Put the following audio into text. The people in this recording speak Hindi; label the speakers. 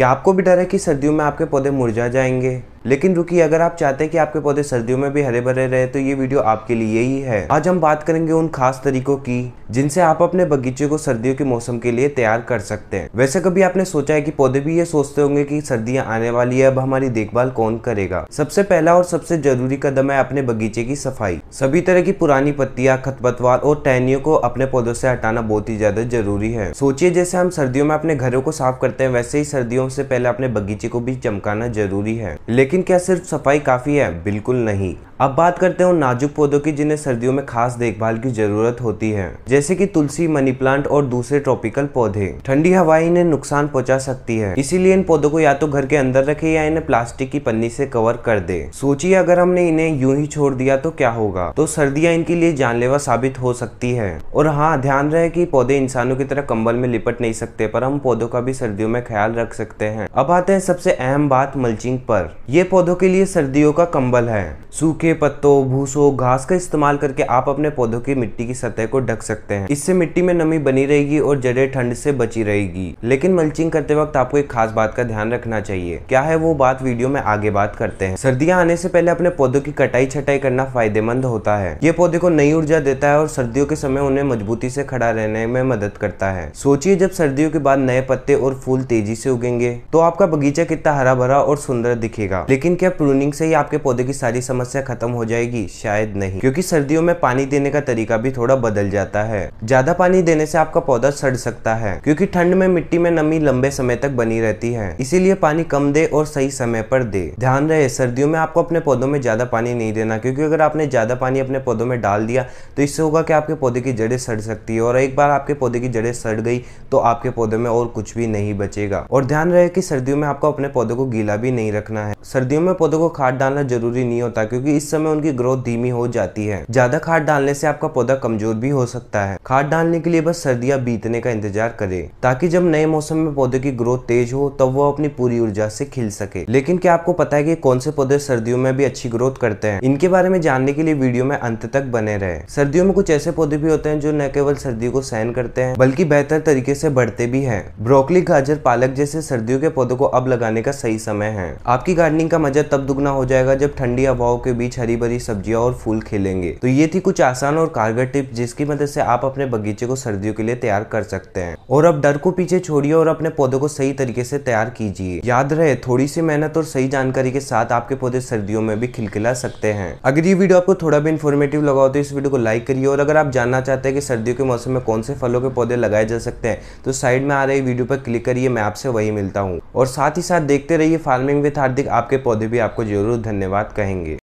Speaker 1: क्या आपको भी डर है कि सर्दियों में आपके पौधे मुरझा जाएंगे लेकिन रुकी अगर आप चाहते हैं कि आपके पौधे सर्दियों में भी हरे भरे रहे तो ये वीडियो आपके लिए ही है आज हम बात करेंगे उन खास तरीकों की जिनसे आप अपने बगीचे को सर्दियों के मौसम के लिए तैयार कर सकते हैं वैसे कभी आपने सोचा है कि पौधे भी ये सोचते होंगे कि सर्दियां आने वाली है अब हमारी देखभाल कौन करेगा सबसे पहला और सबसे जरूरी कदम है अपने बगीचे की सफाई सभी तरह की पुरानी पत्तियां खतपतवार और टहनियों को अपने पौधों से हटाना बहुत ही ज्यादा जरूरी है सोचिए जैसे हम सर्दियों में अपने घरों को साफ करते हैं वैसे ही सर्दियों से पहले अपने बगीचे को भी चमकाना जरूरी है लेकिन लेकिन क्या सिर्फ सफाई काफ़ी है बिल्कुल नहीं अब बात करते हैं उन नाजुक पौधों की जिन्हें सर्दियों में खास देखभाल की जरूरत होती है जैसे कि तुलसी मनी प्लांट और दूसरे ट्रॉपिकल पौधे ठंडी हवाई इन्हें नुकसान पहुंचा सकती है इसीलिए इन पौधों को या तो घर के अंदर रखे या इन्हें प्लास्टिक की पन्नी से कवर कर दे सोचिए अगर हमने इन्हें यूं ही छोड़ दिया तो क्या होगा तो सर्दियां इनके लिए जानलेवा साबित हो सकती है और हाँ ध्यान रहे की पौधे इंसानों की तरह कम्बल में लिपट नहीं सकते पर हम पौधों का भी सर्दियों में ख्याल रख सकते हैं अब आते हैं सबसे अहम बात मल्चिंग पर यह पौधों के लिए सर्दियों का कम्बल है सूखे सूखे पत्तों भूसो घास का इस्तेमाल करके आप अपने पौधों की मिट्टी की सतह को ढक सकते हैं इससे मिट्टी में नमी बनी रहेगी और जड़े ठंड से बची रहेगी लेकिन मल्चिंग करते वक्त आपको एक खास बात का ध्यान रखना चाहिए क्या है वो बात वीडियो में आगे बात करते हैं सर्दियाँ आने से पहले अपने पौधों की कटाई छटाई करना फायदेमंद होता है ये पौधे को नई ऊर्जा देता है और सर्दियों के समय उन्हें मजबूती से खड़ा रहने में मदद करता है सोचिए जब सर्दियों के बाद नए पत्ते और फूल तेजी से उगेंगे तो आपका बगीचा कितना हरा भरा और सुंदर दिखेगा लेकिन क्या प्रूनिंग से ही आपके पौधे की सारी समस्या खत्म खत्म हो जाएगी शायद नहीं क्योंकि सर्दियों में पानी देने का तरीका भी थोड़ा बदल जाता है ज्यादा पानी देने से आपका पौधा सड़ सकता है क्योंकि ठंड में मिट्टी में नमी लंबे समय तक बनी रहती है इसीलिए पानी कम दे और सही समय पर दे ध्यान रहे सर्दियों में आपको अपने पौधों में ज्यादा पानी नहीं देना क्योंकि अगर आपने ज्यादा पानी अपने पौधों में डाल दिया तो इससे होगा कि आपके पौधे की जड़ें सड़ सकती है और एक बार आपके पौधे की जड़ें सड़ गई तो आपके पौधे में और कुछ भी नहीं बचेगा और ध्यान रहे कि सर्दियों में आपको अपने पौधों को गीला भी नहीं रखना है सर्दियों में पौधों को खाद डालना जरूरी नहीं होता क्योंकि इस समय उनकी ग्रोथ धीमी हो जाती है ज्यादा खाद डालने से आपका पौधा कमजोर भी हो सकता है खाद डालने के लिए बस सर्दियां बीतने का इंतजार करें ताकि जब नए मौसम में पौधे की ग्रोथ तेज हो तब वो अपनी पूरी ऊर्जा से खिल सके लेकिन क्या आपको पता है कि कौन से पौधे सर्दियों में भी अच्छी ग्रोथ करते हैं इनके बारे में जानने के लिए वीडियो में अंत तक बने रहे सर्दियों में कुछ ऐसे पौधे भी होते हैं जो न केवल सर्दियों को सहन करते हैं बल्कि बेहतर तरीके से बढ़ते भी है ब्रोकली गाजर पालक जैसे सर्दियों के पौधों को अब लगाने का सही समय है आपकी गार्डनिंग का मजा तब दुगना हो जाएगा जब ठंडी हवाओं के बीच बीच हरी भरी सब्जियां और फूल खिलेंगे तो ये थी कुछ आसान और कारगर टिप्स जिसकी मदद से आप अपने बगीचे को सर्दियों के लिए तैयार कर सकते हैं और अब डर को पीछे छोड़िए और अपने पौधों को सही तरीके से तैयार कीजिए याद रहे थोड़ी सी मेहनत और सही जानकारी के साथ आपके पौधे सर्दियों में भी खिलखिला सकते हैं अगर ये वीडियो आपको थोड़ा भी इन्फॉर्मेटिव लगा हो तो इस वीडियो को लाइक करिए और अगर आप जानना चाहते हैं कि सर्दियों के मौसम में कौन से फलों के पौधे लगाए जा सकते हैं तो साइड में आ रही वीडियो पर क्लिक करिए मैं आपसे वही मिलता हूँ और साथ ही साथ देखते रहिए फार्मिंग विथ हार्दिक आपके पौधे भी आपको जरूर धन्यवाद कहेंगे